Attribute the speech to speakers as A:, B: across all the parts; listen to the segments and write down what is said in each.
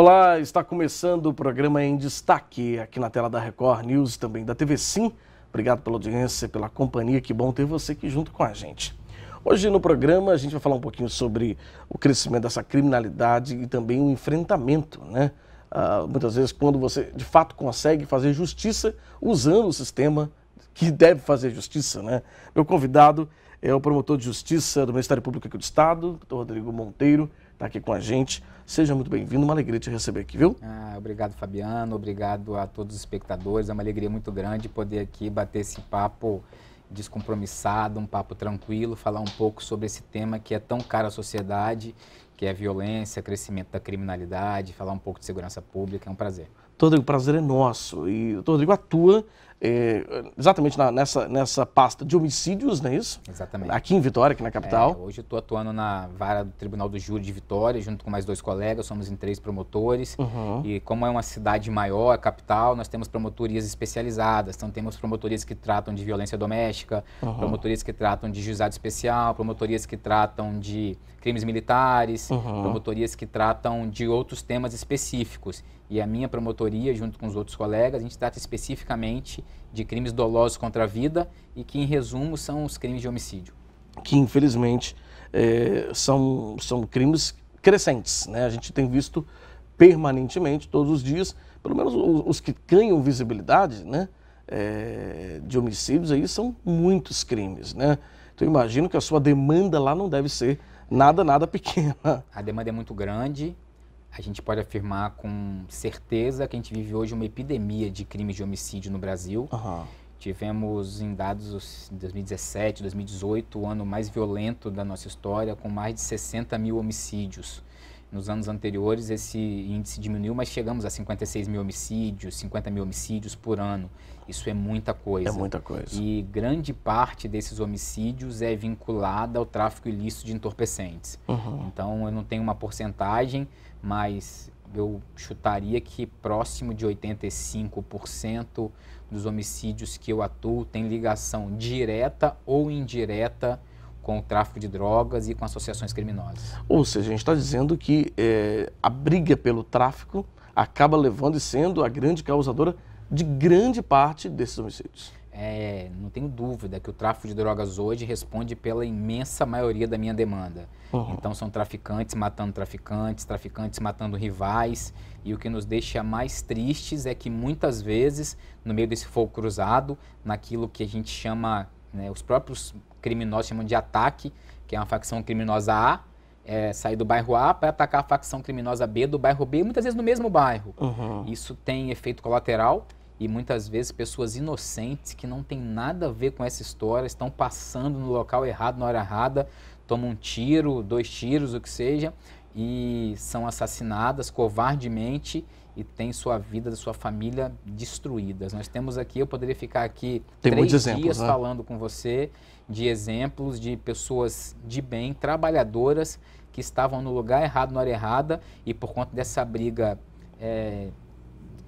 A: Olá, está começando o programa em destaque aqui na tela da Record News, e também da TV Sim. Obrigado pela audiência, pela companhia, que bom ter você aqui junto com a gente. Hoje no programa a gente vai falar um pouquinho sobre o crescimento dessa criminalidade e também o enfrentamento, né? Ah, muitas vezes quando você de fato consegue fazer justiça usando o sistema que deve fazer justiça, né? Meu convidado é o promotor de justiça do Ministério Público aqui do Estado, Dr. Rodrigo Monteiro está aqui com a gente. Seja muito bem-vindo, uma alegria te receber aqui, viu?
B: Ah, obrigado, Fabiano, obrigado a todos os espectadores. É uma alegria muito grande poder aqui bater esse papo descompromissado, um papo tranquilo, falar um pouco sobre esse tema que é tão caro à sociedade, que é a violência, crescimento da criminalidade, falar um pouco de segurança pública.
A: É um prazer. Todo o prazer é nosso. E o atua é, exatamente na, nessa, nessa pasta de homicídios, não é isso? Exatamente. Aqui em Vitória, aqui na é, capital. É,
B: hoje estou atuando na vara do Tribunal do Júri de Vitória, junto com mais dois colegas, somos em três promotores. Uhum. E como é uma cidade maior, a capital, nós temos promotorias especializadas. Então temos promotorias que tratam de violência doméstica,
A: uhum. promotorias
B: que tratam de juizado especial, promotorias que tratam de crimes militares, uhum. promotorias que tratam de outros temas específicos. E a minha promotoria, junto com os outros colegas, a gente trata especificamente de crimes dolosos contra a vida e que, em resumo, são os crimes de homicídio.
A: Que, infelizmente, é, são, são crimes crescentes. Né? A gente tem visto permanentemente, todos os dias, pelo menos os, os que ganham visibilidade né? É, de homicídios, aí são muitos crimes. Né? Então, imagino que a sua demanda lá não deve ser nada, nada pequena. A demanda é muito grande,
B: a gente pode afirmar com certeza que a gente vive hoje uma epidemia de crimes de homicídio no Brasil. Uhum. Tivemos em dados 2017, 2018, o ano mais violento da nossa história, com mais de 60 mil homicídios. Nos anos anteriores, esse índice diminuiu, mas chegamos a 56 mil homicídios, 50 mil homicídios por ano. Isso é muita coisa. É muita coisa. E grande parte desses homicídios é vinculada ao tráfico ilícito de entorpecentes. Uhum. Então, eu não tenho uma porcentagem, mas eu chutaria que próximo de 85% dos homicídios que eu atuo tem ligação direta ou indireta com o tráfico de drogas e com associações criminosas.
A: Ou seja, a gente está dizendo que é, a briga pelo tráfico acaba levando e sendo a grande causadora de grande parte desses homicídios. É, não tenho dúvida que o tráfico de drogas hoje responde pela
B: imensa maioria da minha demanda. Uhum. Então são traficantes matando traficantes, traficantes matando rivais, e o que nos deixa mais tristes é que muitas vezes, no meio desse fogo cruzado, naquilo que a gente chama né? Os próprios criminosos chamam de ataque, que é uma facção criminosa A, é, sair do bairro A para atacar a facção criminosa B do bairro B, muitas vezes no mesmo bairro. Uhum. Isso tem efeito colateral e muitas vezes pessoas inocentes que não têm nada a ver com essa história estão passando no local errado, na hora errada, tomam um tiro, dois tiros, o que seja, e são assassinadas covardemente e tem sua vida, sua família destruídas. Nós temos aqui, eu poderia ficar aqui tem três dias exemplos, né? falando com você de exemplos de pessoas de bem, trabalhadoras, que estavam no lugar errado, na hora errada, e por conta dessa briga é,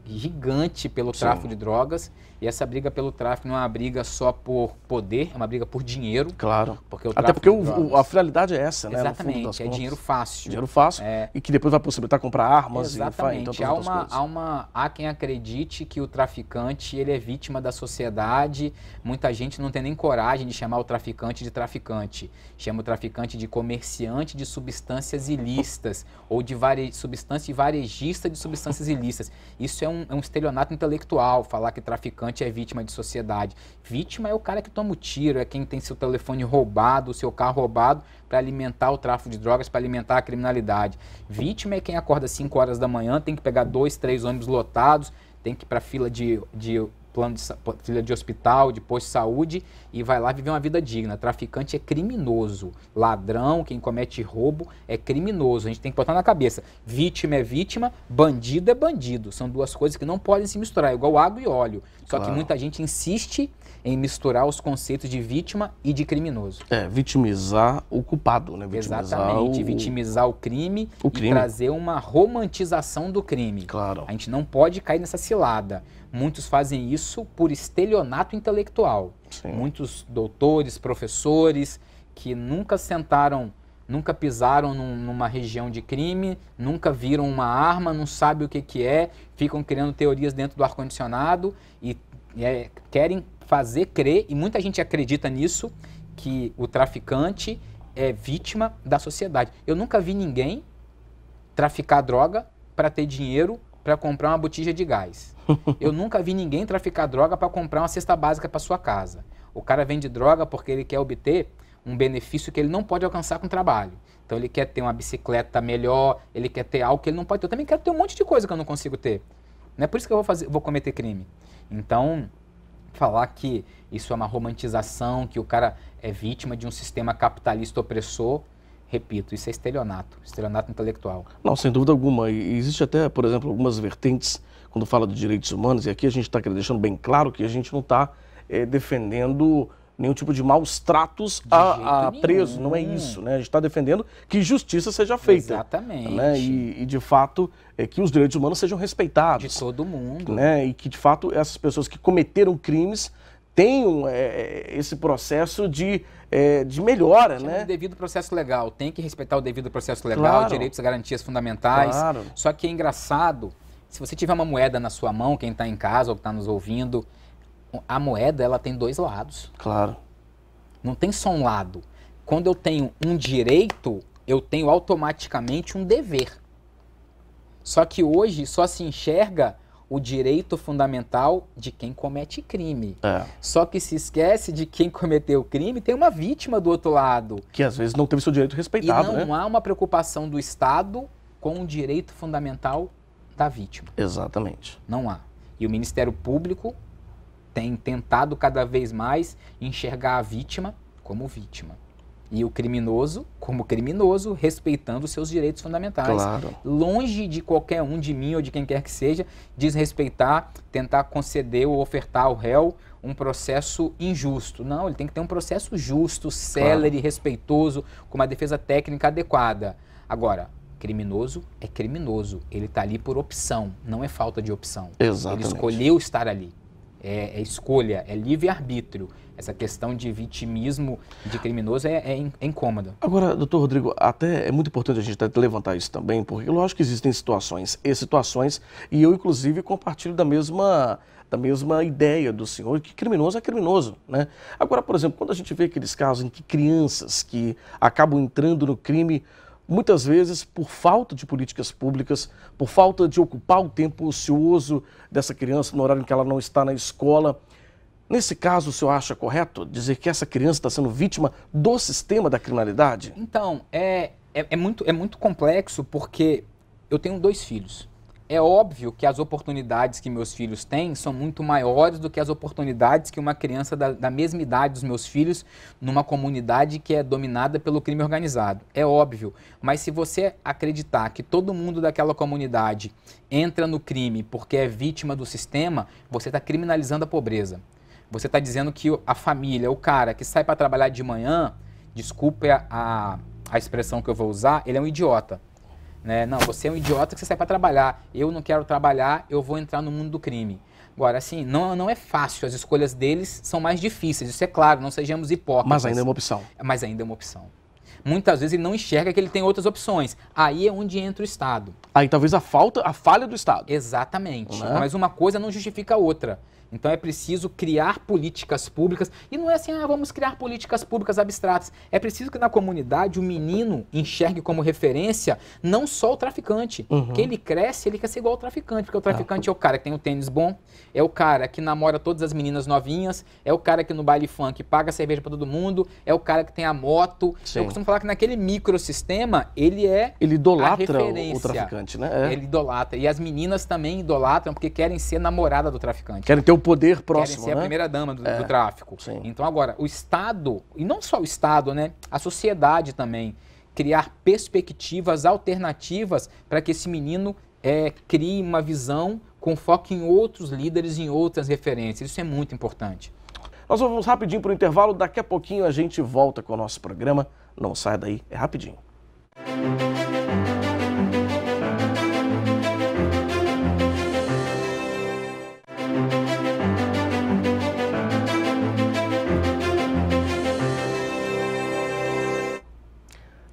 B: gigante pelo tráfico Sim. de drogas e essa briga pelo tráfico não é uma briga só por poder, é uma briga por dinheiro. Claro. Porque Até porque o,
A: a finalidade é essa, né? Exatamente, é dinheiro fácil. Dinheiro fácil é... e que depois vai possibilitar comprar armas então Exatamente. e então, há uma, há
B: uma Há quem acredite que o traficante ele é vítima da sociedade. Muita gente não tem nem coragem de chamar o traficante de traficante. Chama o traficante de comerciante de substâncias ilícitas ou de vare... substância varejista de substâncias ilícitas. Isso é um, é um estelionato intelectual falar que traficante é vítima de sociedade. Vítima é o cara que toma o tiro, é quem tem seu telefone roubado, seu carro roubado para alimentar o tráfico de drogas, para alimentar a criminalidade. Vítima é quem acorda às 5 horas da manhã, tem que pegar dois, três ônibus lotados, tem que ir para fila de, de plano de filha de hospital, de posto de saúde e vai lá viver uma vida digna. Traficante é criminoso, ladrão, quem comete roubo é criminoso. A gente tem que botar na cabeça, vítima é vítima, bandido é bandido. São duas coisas que não podem se misturar, é igual água e óleo. Só claro. que muita gente insiste em misturar os conceitos de vítima e de criminoso.
A: É, vitimizar o culpado, né? Vitimizar Exatamente, o... vitimizar
B: o crime o e trazer uma romantização do crime. Claro. A gente não pode cair nessa cilada. Muitos fazem isso por estelionato intelectual. Sim. Muitos doutores, professores que nunca sentaram nunca pisaram num, numa região de crime, nunca viram uma arma, não sabem o que, que é, ficam criando teorias dentro do ar-condicionado e, e é, querem fazer crer, e muita gente acredita nisso, que o traficante é vítima da sociedade. Eu nunca vi ninguém traficar droga para ter dinheiro para comprar uma botija de gás. Eu nunca vi ninguém traficar droga para comprar uma cesta básica para sua casa. O cara vende droga porque ele quer obter um benefício que ele não pode alcançar com o trabalho. Então ele quer ter uma bicicleta melhor, ele quer ter algo que ele não pode ter. Eu também quero ter um monte de coisa que eu não consigo ter. Não é por isso que eu vou, fazer, vou cometer crime. Então, falar que isso é uma romantização, que o cara é vítima de um sistema capitalista opressor, repito, isso é estelionato, estelionato intelectual.
A: Não, sem dúvida alguma. E existe até, por exemplo, algumas vertentes quando fala de direitos humanos, e aqui a gente está deixando bem claro que a gente não está é, eh, defendendo nenhum tipo de maus tratos a, a preso. Não é isso, né? A gente está defendendo que justiça seja feita. Exatamente. Né? E, e, de fato, é que os direitos humanos sejam respeitados. De todo mundo. Né? E que, de fato, essas pessoas que cometeram crimes tenham é, é esse processo de, é, de melhora, Chama né? O
B: devido processo legal. Tem que respeitar o devido processo legal, claro. direitos e garantias fundamentais. Claro. Só que é engraçado, se você tiver uma moeda na sua mão, quem está em casa ou que está nos ouvindo a moeda ela tem dois lados. Claro. Não tem só um lado. Quando eu tenho um direito, eu tenho automaticamente um dever. Só que hoje só se enxerga o direito fundamental de quem comete crime. É. Só que se esquece de quem cometeu o crime, tem uma vítima do outro lado.
A: Que às vezes não teve seu direito respeitado. E não né?
B: há uma preocupação do Estado com o direito fundamental da vítima.
A: Exatamente. Não há. E o Ministério Público
B: tem tentado cada vez mais enxergar a vítima como vítima e o criminoso como criminoso, respeitando seus direitos fundamentais. Claro. Longe de qualquer um, de mim ou de quem quer que seja, desrespeitar, tentar conceder ou ofertar ao réu um processo injusto. Não, ele tem que ter um processo justo, célere, claro. respeitoso, com uma defesa técnica adequada. Agora, criminoso é criminoso. Ele está ali por opção, não é falta de opção. Exatamente. Ele escolheu estar ali é, é escolha, é livre-arbítrio. Essa questão de vitimismo de criminoso é, é, é incômoda.
A: Agora, doutor Rodrigo, até é muito importante a gente levantar isso também, porque lógico que existem situações e situações, e eu, inclusive, compartilho da mesma da mesma ideia do senhor, que criminoso é criminoso. Né? Agora, por exemplo, quando a gente vê aqueles casos em que crianças que acabam entrando no crime muitas vezes por falta de políticas públicas, por falta de ocupar o tempo ocioso dessa criança no horário em que ela não está na escola. Nesse caso, o senhor acha correto dizer que essa criança está sendo vítima do sistema da criminalidade? Então, é, é, é muito, é muito complexo porque eu
B: tenho dois filhos. É óbvio que as oportunidades que meus filhos têm são muito maiores do que as oportunidades que uma criança da, da mesma idade dos meus filhos numa comunidade que é dominada pelo crime organizado. É óbvio. Mas se você acreditar que todo mundo daquela comunidade entra no crime porque é vítima do sistema, você está criminalizando a pobreza. Você está dizendo que a família, o cara que sai para trabalhar de manhã, desculpe a, a, a expressão que eu vou usar, ele é um idiota né? Não, você é um idiota que você sai para trabalhar. Eu não quero trabalhar, eu vou entrar no mundo do crime. Agora, assim, não, não é fácil. As escolhas deles são mais difíceis. Isso é claro, não sejamos hipócritas. Mas ainda é uma opção. Mas ainda é uma opção. Muitas vezes ele não enxerga que ele tem outras opções. Aí é onde entra o Estado. Aí talvez a falta, a falha do Estado. Exatamente. É? Mas uma coisa não justifica a outra. Então é preciso criar políticas públicas. E não é assim, ah, vamos criar políticas públicas abstratas. É preciso que na comunidade o menino enxergue como referência não só o traficante. Uhum. Que ele cresce, ele quer ser igual ao traficante. Porque o ah. traficante ah. é o cara que tem o tênis bom, é o cara que namora todas as meninas novinhas, é o cara que no baile funk paga cerveja para todo mundo, é o cara que tem a moto. Sim. Eu costumo falar que naquele microsistema ele é. Ele idolatra o traficante, né? É. Ele idolatra. E as meninas também idolatram porque querem ser namorada do traficante.
A: Querem ter o poder próximo. Querem ser né? a primeira dama do, é, do tráfico.
B: Sim. Então, agora, o Estado, e não só o Estado, né? A sociedade também, criar perspectivas alternativas para que esse menino é, crie uma visão com foco em outros líderes, em outras referências.
A: Isso é muito importante. Nós vamos rapidinho para o intervalo, daqui a pouquinho a gente volta com o nosso programa. Não sai daí, é rapidinho. Música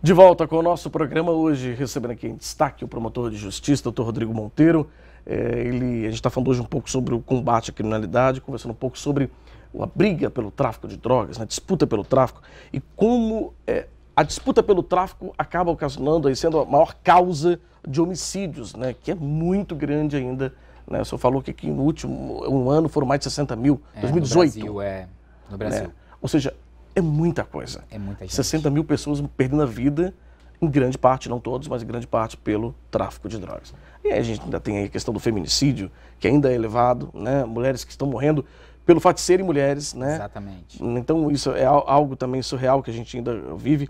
A: De volta com o nosso programa hoje, recebendo aqui em destaque o promotor de justiça, doutor Rodrigo Monteiro. É, ele, a gente está falando hoje um pouco sobre o combate à criminalidade, conversando um pouco sobre a briga pelo tráfico de drogas, né, disputa pelo tráfico e como é, a disputa pelo tráfico acaba ocasionando, e sendo a maior causa de homicídios, né, que é muito grande ainda. Né? O senhor falou que aqui no último um ano foram mais de 60 mil, é, 2018. No Brasil, é. No Brasil. Né? Ou seja, é muita coisa. É muita gente. 60 mil pessoas perdendo a vida, em grande parte, não todos, mas em grande parte pelo tráfico de drogas. E aí a gente ainda tem a questão do feminicídio, que ainda é elevado, né? Mulheres que estão morrendo pelo fato de serem mulheres, né? Exatamente. Então isso é algo também surreal que a gente ainda vive.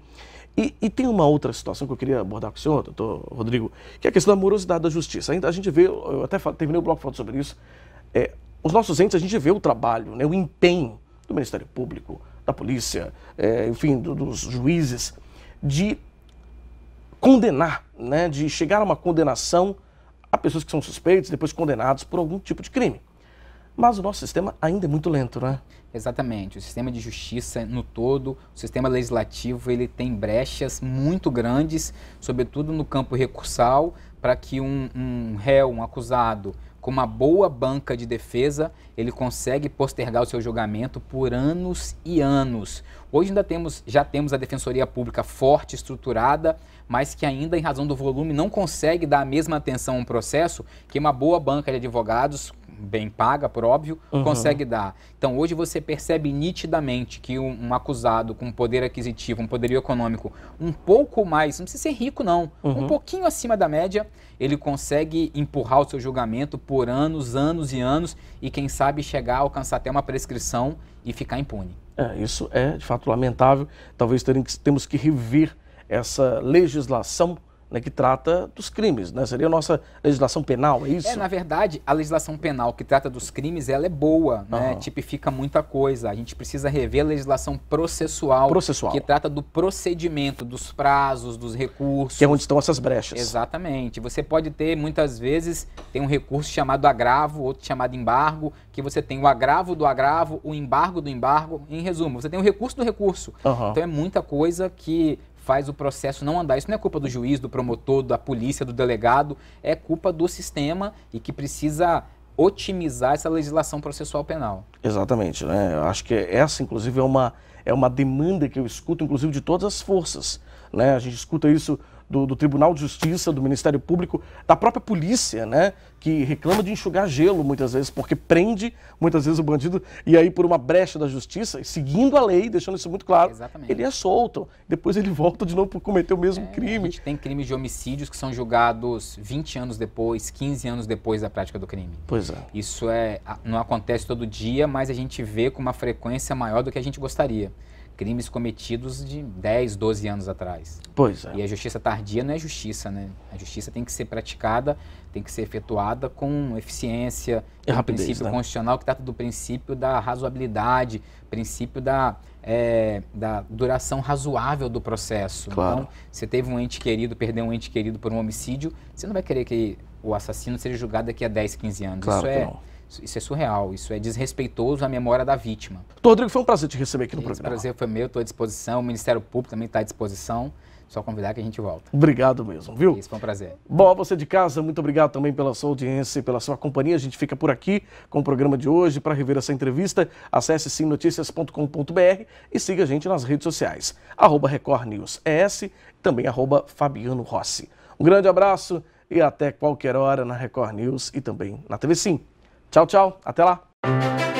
A: E, e, tem uma outra situação que eu queria abordar com o senhor, doutor Rodrigo, que é a questão da morosidade da justiça. Ainda a gente vê, eu até terminei o bloco falando sobre isso, é, os nossos entes, a gente vê o trabalho, né, o empenho do Ministério Público, da polícia, é, enfim, do, dos juízes, de condenar, né, de chegar a uma condenação a pessoas que são suspeitos, depois condenados por algum tipo de crime. Mas o nosso sistema ainda é muito lento, né?
B: Exatamente. O sistema de justiça no todo, o sistema legislativo, ele tem brechas muito grandes, sobretudo no campo recursal, para que um, um réu, um acusado, com uma boa banca de defesa, ele consegue postergar o seu julgamento por anos e anos. Hoje ainda temos, já temos a Defensoria Pública forte, estruturada, mas que ainda, em razão do volume, não consegue dar a mesma atenção a um processo que uma boa banca de advogados bem paga, por óbvio, uhum. consegue dar. Então hoje você percebe nitidamente que um, um, acusado com poder aquisitivo, um poderio econômico um pouco mais, não precisa ser rico não, uhum. um pouquinho acima da média, ele consegue empurrar o seu julgamento por anos, anos e anos e quem sabe chegar a alcançar até uma prescrição e ficar impune.
A: É, isso é de fato lamentável. Talvez terem, temos que rever essa legislação né, que trata dos crimes, né? Seria a nossa legislação penal, é isso? É, na verdade, a legislação penal que trata dos crimes, ela é boa, né? Uhum.
B: Tipifica muita coisa. A gente precisa rever a legislação processual, processual, que trata do procedimento, dos prazos, dos recursos. Que é onde estão essas brechas. Exatamente. Você pode ter, muitas vezes, tem um recurso chamado agravo, outro chamado embargo, que você tem o agravo do agravo, o embargo do embargo, em resumo, você tem o recurso do recurso. Uhum. Então é muita coisa que faz o processo não andar. Isso não é culpa do juiz, do promotor, da polícia, do delegado, é culpa do sistema e que precisa otimizar essa legislação processual penal.
A: Exatamente, né? Eu acho que essa, inclusive, é uma, é uma demanda que eu escuto, inclusive, de todas as forças. Né? A gente escuta isso do, do, Tribunal de Justiça, do Ministério Público, da própria polícia, né? Que reclama de enxugar gelo muitas vezes, porque prende muitas vezes o bandido e aí por uma brecha da justiça, seguindo a lei, deixando isso muito claro, Exatamente. ele é solto. Depois ele volta de novo por cometer o mesmo é, crime.
B: A gente tem crimes de homicídios que são julgados 20 anos depois, 15 anos depois da prática do crime. Pois é. Isso é, não acontece todo dia, mas a gente vê com uma frequência maior do que a gente gostaria crimes cometidos de 10, 12 anos atrás. Pois é. E a justiça tardia não é justiça, né? A justiça tem que ser praticada, tem que ser efetuada com eficiência, e rapidez, princípio né? constitucional que trata do princípio da razoabilidade, princípio da, é, da duração razoável do processo. Claro. Então, você teve um ente querido, perdeu um ente querido por um homicídio, você não vai querer que o assassino seja julgado daqui a 10, 15 anos. Claro Isso é... Não isso é surreal, isso é desrespeitoso à memória da vítima. Doutor Rodrigo, foi um prazer te receber aqui no Esse programa. prazer foi meu, estou à disposição, o Ministério Público também está à disposição. Só convidar que a gente volta. Obrigado
A: mesmo, viu? Isso foi um prazer. Bom, você de casa, muito obrigado também pela sua audiência e pela sua companhia. A gente fica por aqui com o programa de hoje. Para rever essa entrevista, acesse simnoticias.com.br e siga a gente nas redes sociais. Arroba Record News ES, também arroba Fabiano Rossi. Um grande abraço e até qualquer hora na Record News e também na TV Sim. Tchau, tchau. Até lá.